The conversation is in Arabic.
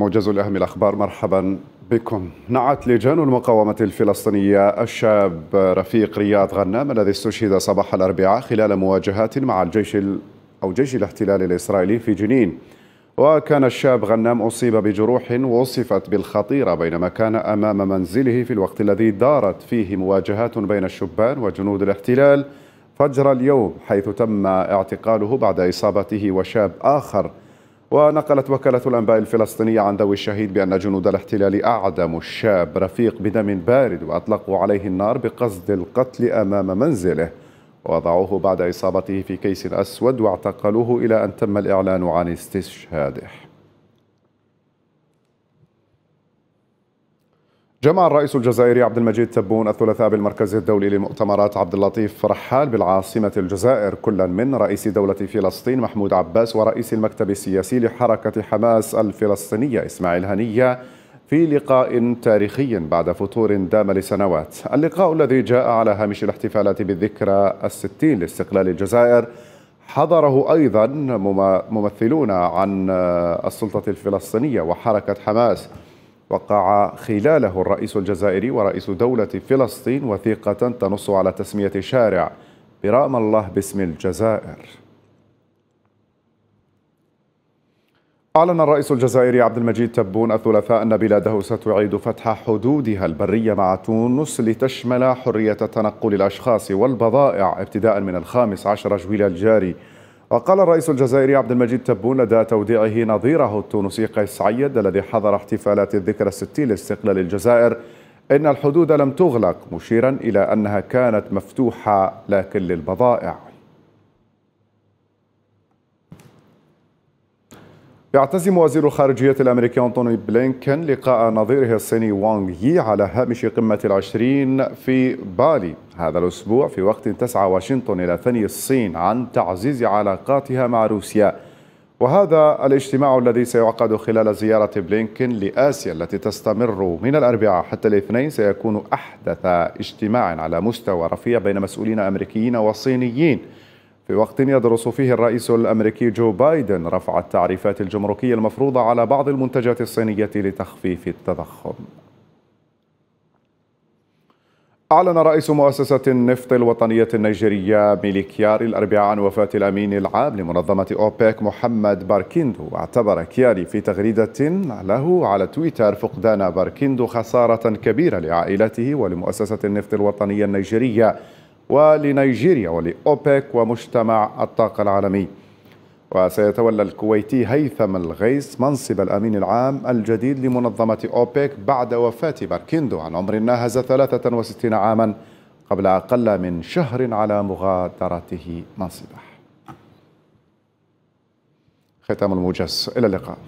موجز الأهم الأخبار مرحبا بكم نعت لجان المقاومة الفلسطينية الشاب رفيق رياض غنام الذي استشهد صباح الأربعاء خلال مواجهات مع الجيش أو جيش الاحتلال الإسرائيلي في جنين وكان الشاب غنام أصيب بجروح وصفت بالخطيرة بينما كان أمام منزله في الوقت الذي دارت فيه مواجهات بين الشبان وجنود الاحتلال فجر اليوم حيث تم اعتقاله بعد إصابته وشاب آخر ونقلت وكالة الأنباء الفلسطينية عن ذوي الشهيد بأن جنود الاحتلال أعدموا الشاب رفيق بدم بارد وأطلقوا عليه النار بقصد القتل أمام منزله ووضعوه بعد إصابته في كيس أسود واعتقلوه إلى أن تم الإعلان عن استشهاده جمع الرئيس الجزائري عبد المجيد تبون الثلاثاء بالمركز الدولي لمؤتمرات عبد اللطيف رحال بالعاصمة الجزائر كلا من رئيس دولة فلسطين محمود عباس ورئيس المكتب السياسي لحركة حماس الفلسطينية إسماعيل هنية في لقاء تاريخي بعد فتور دام لسنوات اللقاء الذي جاء على هامش الاحتفالات بالذكرى الستين لاستقلال الجزائر حضره أيضا ممثلون عن السلطة الفلسطينية وحركة حماس وقع خلاله الرئيس الجزائري ورئيس دولة فلسطين وثيقة تنص على تسمية شارع برام الله باسم الجزائر أعلن الرئيس الجزائري عبد المجيد تبون الثلاثاء أن بلاده ستعيد فتح حدودها البرية مع تونس لتشمل حرية تنقل الأشخاص والبضائع ابتداء من الخامس عشر جويلة الجاري وقال الرئيس الجزائري عبد المجيد تبون لدى توديعه نظيره التونسي قيس سعيد الذي حضر احتفالات الذكرى الستين لاستقلال الجزائر إن الحدود لم تغلق مشيرا إلى أنها كانت مفتوحة لكن للبضائع يعتزم وزير الخارجية الأمريكي أنتوني بلينكن لقاء نظيره الصيني وانغ يي على هامش قمة العشرين في بالي هذا الأسبوع في وقت تسعى واشنطن إلى ثني الصين عن تعزيز علاقاتها مع روسيا وهذا الاجتماع الذي سيعقد خلال زيارة بلينكين لآسيا التي تستمر من الأربعاء حتى الاثنين سيكون أحدث اجتماع على مستوى رفيع بين مسؤولين أمريكيين وصينيين في وقت يدرس فيه الرئيس الأمريكي جو بايدن رفع التعريفات الجمركية المفروضة على بعض المنتجات الصينية لتخفيف التضخم أعلن رئيس مؤسسة النفط الوطنية النيجيرية ميليكياري الأربعاء عن وفاة الأمين العام لمنظمة أوبك محمد باركيندو واعتبر كياري في تغريدة له على تويتر فقدان باركيندو خسارة كبيرة لعائلته ولمؤسسة النفط الوطنية النيجيرية ولنيجيريا ولأوبك ومجتمع الطاقة العالمي وسيتولى الكويتي هيثم الغيث منصب الأمين العام الجديد لمنظمة أوبيك بعد وفاة باركيندو عن عمر ناهز 63 عاما قبل أقل من شهر على مغادرته منصبه ختام الموجز إلى اللقاء